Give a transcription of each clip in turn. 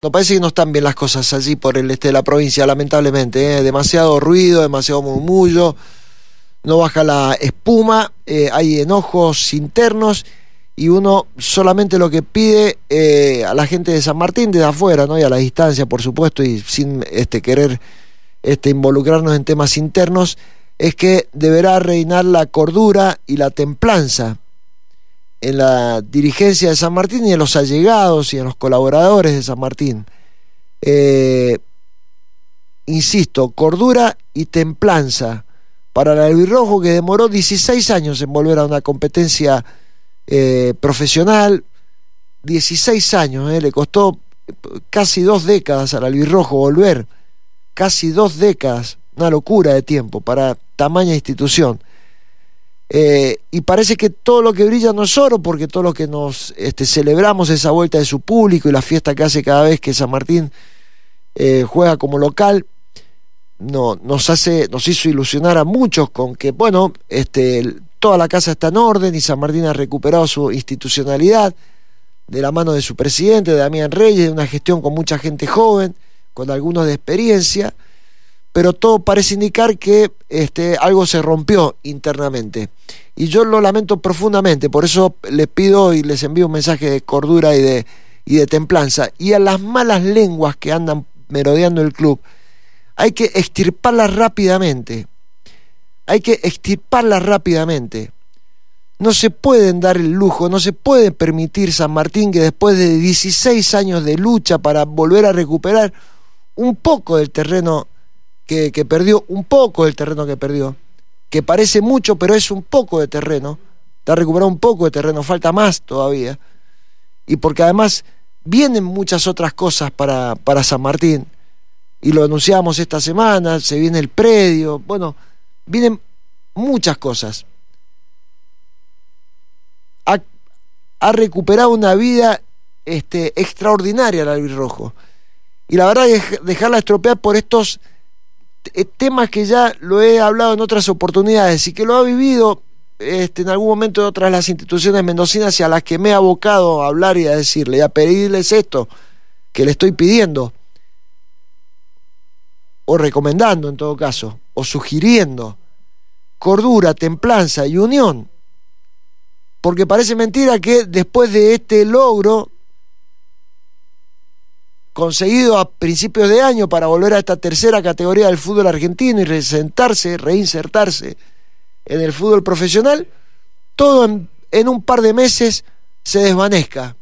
No parece que no están bien las cosas allí por el este de la provincia, lamentablemente. ¿eh? Demasiado ruido, demasiado murmullo, no baja la espuma, eh, hay enojos internos y uno solamente lo que pide eh, a la gente de San Martín desde afuera, ¿no? Y a la distancia, por supuesto, y sin este querer este, involucrarnos en temas internos, es que deberá reinar la cordura y la templanza en la dirigencia de San Martín y en los allegados y en los colaboradores de San Martín. Eh, insisto, cordura y templanza para el albirrojo que demoró 16 años en volver a una competencia eh, profesional. 16 años, eh, le costó casi dos décadas al albirrojo volver. Casi dos décadas, una locura de tiempo para tamaña institución. Eh, y parece que todo lo que brilla no es oro, porque todo lo que nos este, celebramos esa vuelta de su público y la fiesta que hace cada vez que San Martín eh, juega como local, no, nos, hace, nos hizo ilusionar a muchos con que, bueno, este, toda la casa está en orden y San Martín ha recuperado su institucionalidad de la mano de su presidente, de Damián Reyes, de una gestión con mucha gente joven, con algunos de experiencia pero todo parece indicar que este, algo se rompió internamente. Y yo lo lamento profundamente, por eso les pido y les envío un mensaje de cordura y de, y de templanza. Y a las malas lenguas que andan merodeando el club, hay que extirparlas rápidamente. Hay que extirparlas rápidamente. No se pueden dar el lujo, no se puede permitir San Martín que después de 16 años de lucha para volver a recuperar un poco del terreno que, perdió un poco del terreno que perdió, que parece mucho, pero es un poco de terreno. Está recuperado un poco de terreno, falta más todavía. Y porque además vienen muchas otras cosas para, para San Martín. Y lo anunciamos esta semana, se viene el predio, bueno, vienen muchas cosas. Ha, recuperado una vida este, extraordinaria el Rojo Y la verdad es dejarla estropear por estos eh, temas que ya lo he hablado en otras oportunidades y que lo ha vivido este, en algún momento en otras las instituciones mendocinas y a las que me he abocado a hablar y a decirle y a pedirles esto que le estoy pidiendo o recomendando en todo caso o sugiriendo cordura, templanza y unión porque parece mentira que después de este logro conseguido a principios de año para volver a esta tercera categoría del fútbol argentino y resentarse, reinsertarse en el fútbol profesional, todo en, un par de meses se desvanezca,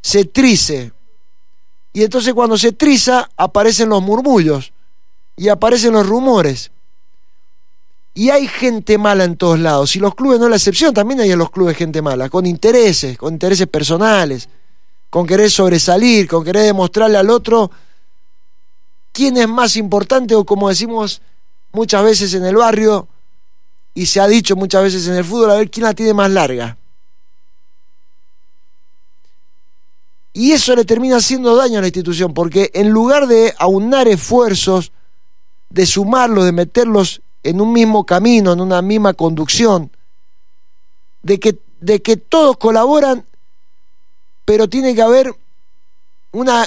se trice. Y entonces cuando se triza aparecen los murmullos y aparecen los rumores. Y hay gente mala en todos lados. Y los clubes no es la excepción, también hay en los clubes gente mala, con intereses, con intereses personales, con querer sobresalir, con querer demostrarle al otro quién es más importante o como decimos muchas veces en el barrio y se ha dicho muchas veces en el fútbol, a ver quién la tiene más larga. Y eso le termina haciendo daño a la institución, porque en lugar de aunar esfuerzos, de sumarlos, de meterlos en un mismo camino, en una misma conducción, de que, de que todos colaboran, pero tiene que haber una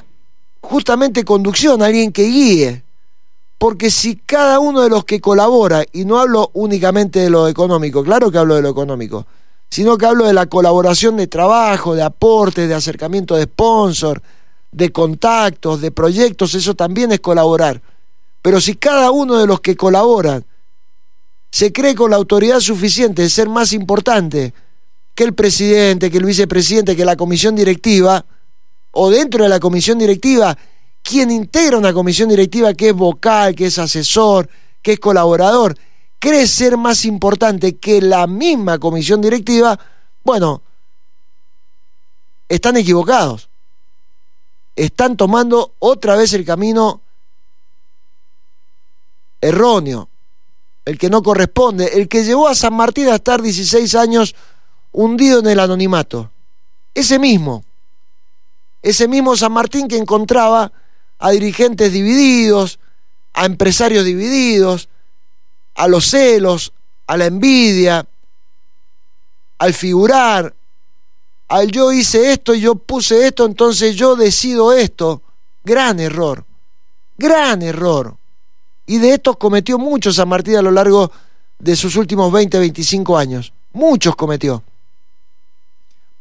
justamente conducción, alguien que guíe. Porque si cada uno de los que colabora, y no hablo únicamente de lo económico, claro que hablo de lo económico, sino que hablo de la colaboración de trabajo, de aportes, de acercamiento de sponsor, de contactos, de proyectos, eso también es colaborar. Pero si cada uno de los que colaboran se cree con la autoridad suficiente de ser más importante, que el presidente, que el vicepresidente, que la comisión directiva, o dentro de la comisión directiva, quien integra una comisión directiva que es vocal, que es asesor, que es colaborador, cree ser más importante que la misma comisión directiva, bueno, están equivocados. Están tomando otra vez el camino erróneo, el que no corresponde, el que llevó a San Martín a estar 16 años hundido en el anonimato. Ese mismo, ese mismo San Martín que encontraba a dirigentes divididos, a empresarios divididos, a los celos, a la envidia, al figurar, al yo hice esto, yo puse esto, entonces yo decido esto. Gran error, gran error. Y de estos cometió muchos San Martín a lo largo de sus últimos 20, 25 años. Muchos cometió.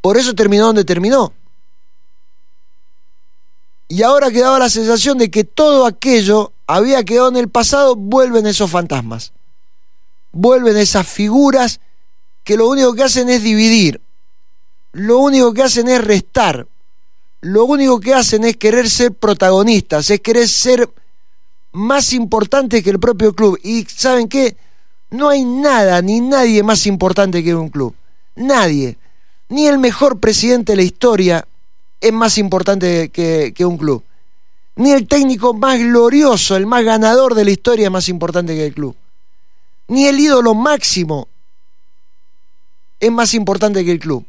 Por eso terminó donde terminó. Y ahora quedaba la sensación de que todo aquello había quedado en el pasado, vuelven esos fantasmas. Vuelven esas figuras que lo único que hacen es dividir. Lo único que hacen es restar. Lo único que hacen es querer ser protagonistas, es querer ser más importantes que el propio club. Y saben qué? No hay nada ni nadie más importante que un club. Nadie. Ni el mejor presidente de la historia es más importante que, un club. Ni el técnico más glorioso, el más ganador de la historia es más importante que el club. Ni el ídolo máximo es más importante que el club.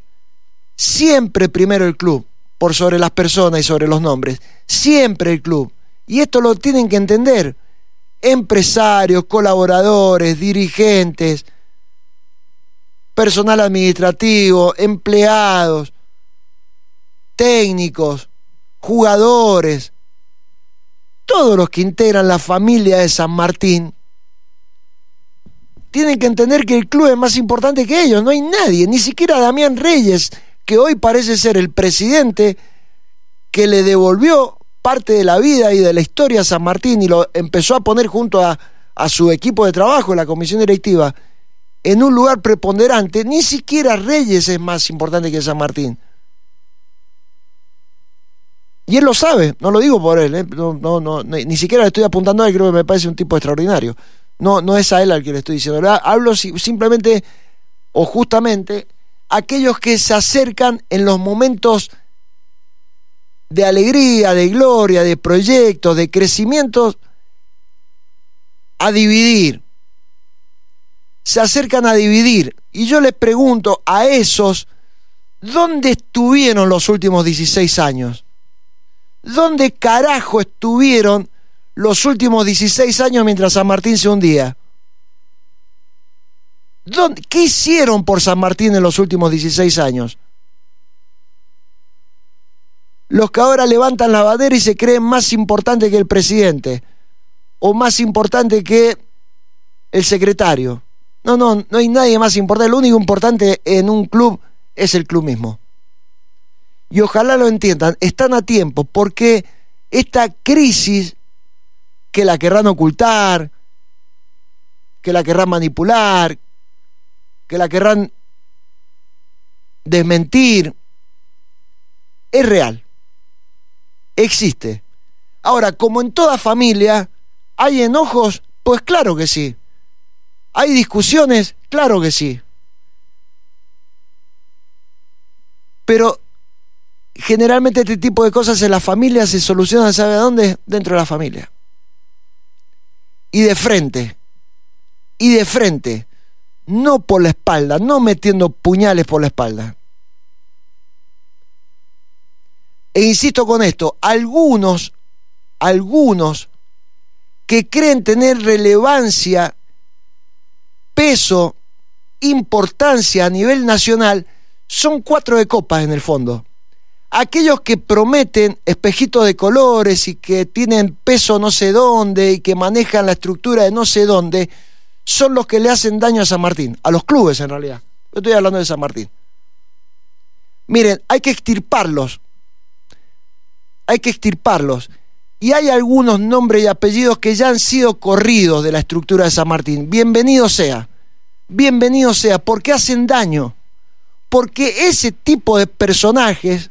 Siempre primero el club, por sobre las personas y sobre los nombres. Siempre el club. Y esto lo tienen que entender empresarios, colaboradores, dirigentes, personal administrativo, empleados, técnicos, jugadores, todos los que integran la familia de San Martín, tienen que entender que el club es más importante que ellos, no hay nadie, ni siquiera Damián Reyes, que hoy parece ser el presidente que le devolvió parte de la vida y de la historia a San Martín y lo empezó a poner junto a, su equipo de trabajo, la comisión directiva en un lugar preponderante, ni siquiera Reyes es más importante que San Martín. Y él lo sabe, no lo digo por él, ¿eh? no, no, ni siquiera le estoy apuntando a él, creo que me parece un tipo extraordinario. No, no es a él al que le estoy diciendo, hablo simplemente o justamente aquellos que se acercan en los momentos de alegría, de gloria, de proyectos, de crecimientos, a dividir, se acercan a dividir. Y yo les pregunto a esos, ¿dónde estuvieron los últimos 16 años? ¿Dónde carajo estuvieron los últimos 16 años mientras San Martín se hundía? ¿Qué hicieron por San Martín en los últimos 16 años? Los que ahora levantan la bandera y se creen más importante que el presidente o más importante que el secretario. No, no, no hay nadie más importante. Lo único importante en un club es el club mismo. Y ojalá lo entiendan, están a tiempo, porque esta crisis que la querrán ocultar, que la querrán manipular, que la querrán desmentir, es real, existe. Ahora, como en toda familia, ¿hay enojos? Pues claro que sí. ¿Hay discusiones? Claro que sí. Pero generalmente este tipo de cosas en las familia se solucionan, ¿sabe dónde? Dentro de la familia. Y de frente. Y de frente. No por la espalda, no metiendo puñales por la espalda. E insisto con esto, algunos, algunos que creen tener relevancia peso, importancia a nivel nacional, son cuatro de copas en el fondo. Aquellos que prometen espejitos de colores y que tienen peso no sé dónde y que manejan la estructura de no sé dónde, son los que le hacen daño a San Martín, a los clubes en realidad. Yo estoy hablando de San Martín. Miren, hay que extirparlos. Hay que extirparlos. Y hay algunos nombres y apellidos que ya han sido corridos de la estructura de San Martín. Bienvenido sea bienvenido sea, porque hacen daño, porque ese tipo de personajes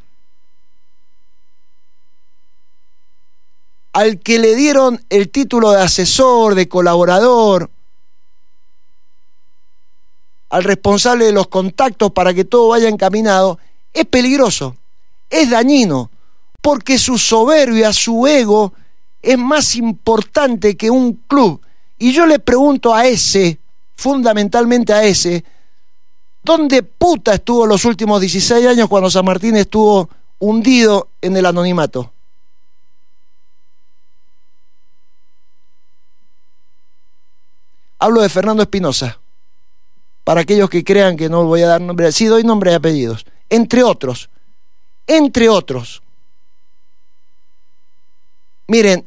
al que le dieron el título de asesor, de colaborador, al responsable de los contactos para que todo vaya encaminado, es peligroso, es dañino, porque su soberbia, su ego, es más importante que un club. Y yo le pregunto a ese fundamentalmente a ese, ¿dónde puta estuvo los últimos 16 años cuando San Martín estuvo hundido en el anonimato? Hablo de Fernando Espinosa, para aquellos que crean que no voy a dar nombre, sí doy nombre y apellidos, entre otros, entre otros. Miren,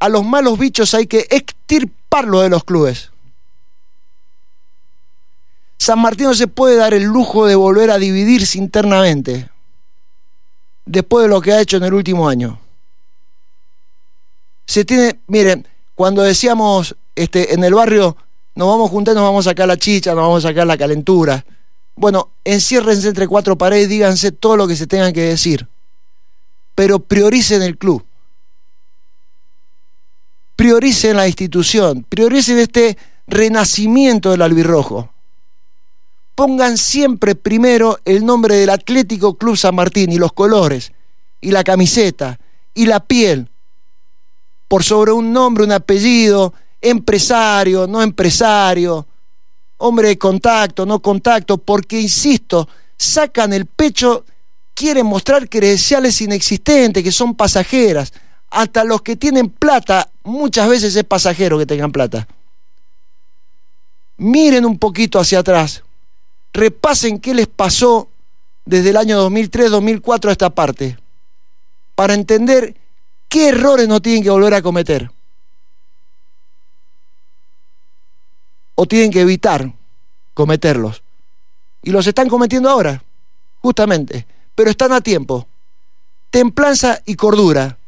a los malos bichos hay que extirparlo de los clubes. San Martín no se puede dar el lujo de volver a dividirse internamente después de lo que ha hecho en el último año. Se tiene, miren, cuando decíamos este, en el barrio, nos vamos a juntar, nos vamos a sacar la chicha, nos vamos a sacar la calentura. Bueno, enciérrense entre cuatro paredes, díganse todo lo que se tengan que decir, pero prioricen el club prioricen la institución, prioricen este renacimiento del albirrojo pongan siempre primero el nombre del Atlético Club San Martín y los colores, y la camiseta, y la piel, por sobre un nombre, un apellido, empresario, no empresario, hombre de contacto, no contacto, porque, insisto, sacan el pecho, quieren mostrar credenciales inexistentes, que son pasajeras. Hasta los que tienen plata, muchas veces es pasajero que tengan plata. Miren un poquito hacia atrás, repasen qué les pasó desde el año 2003-2004 a esta parte, para entender qué errores no tienen que volver a cometer o tienen que evitar cometerlos. Y los están cometiendo ahora, justamente, pero están a tiempo. Templanza y cordura,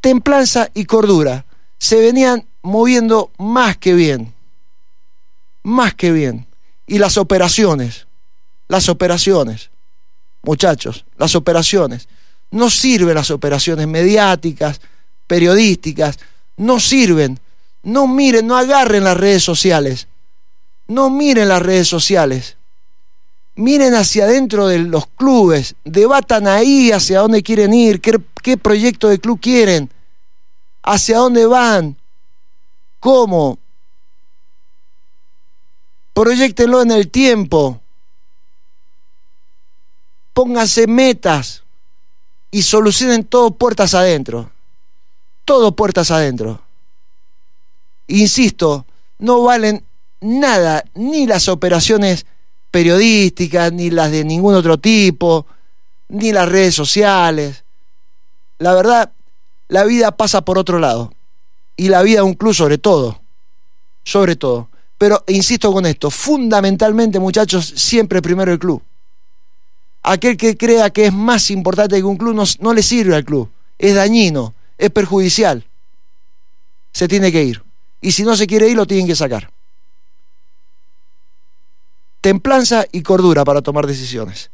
templanza y cordura, se venían moviendo más que bien, más que bien. Y las operaciones las operaciones. Muchachos, las operaciones. No sirven las operaciones mediáticas, periodísticas, no sirven. No miren, no agarren las redes sociales. No miren las redes sociales. Miren hacia adentro de los clubes, debatan ahí hacia dónde quieren ir, qué, proyecto de club quieren, hacia dónde van, cómo. Proyectenlo en el tiempo. Pónganse metas y solucionen todo puertas adentro. Todo puertas adentro. Insisto, no valen nada ni las operaciones periodísticas, ni las de ningún otro tipo, ni las redes sociales. La verdad, la vida pasa por otro lado. Y la vida un club sobre todo. Sobre todo. Pero insisto con esto, fundamentalmente muchachos, siempre primero el club aquel que crea que es más importante que un club no, le sirve al club, es dañino, es perjudicial. Se tiene que ir. Y si no se quiere ir, lo tienen que sacar. Templanza y cordura para tomar decisiones.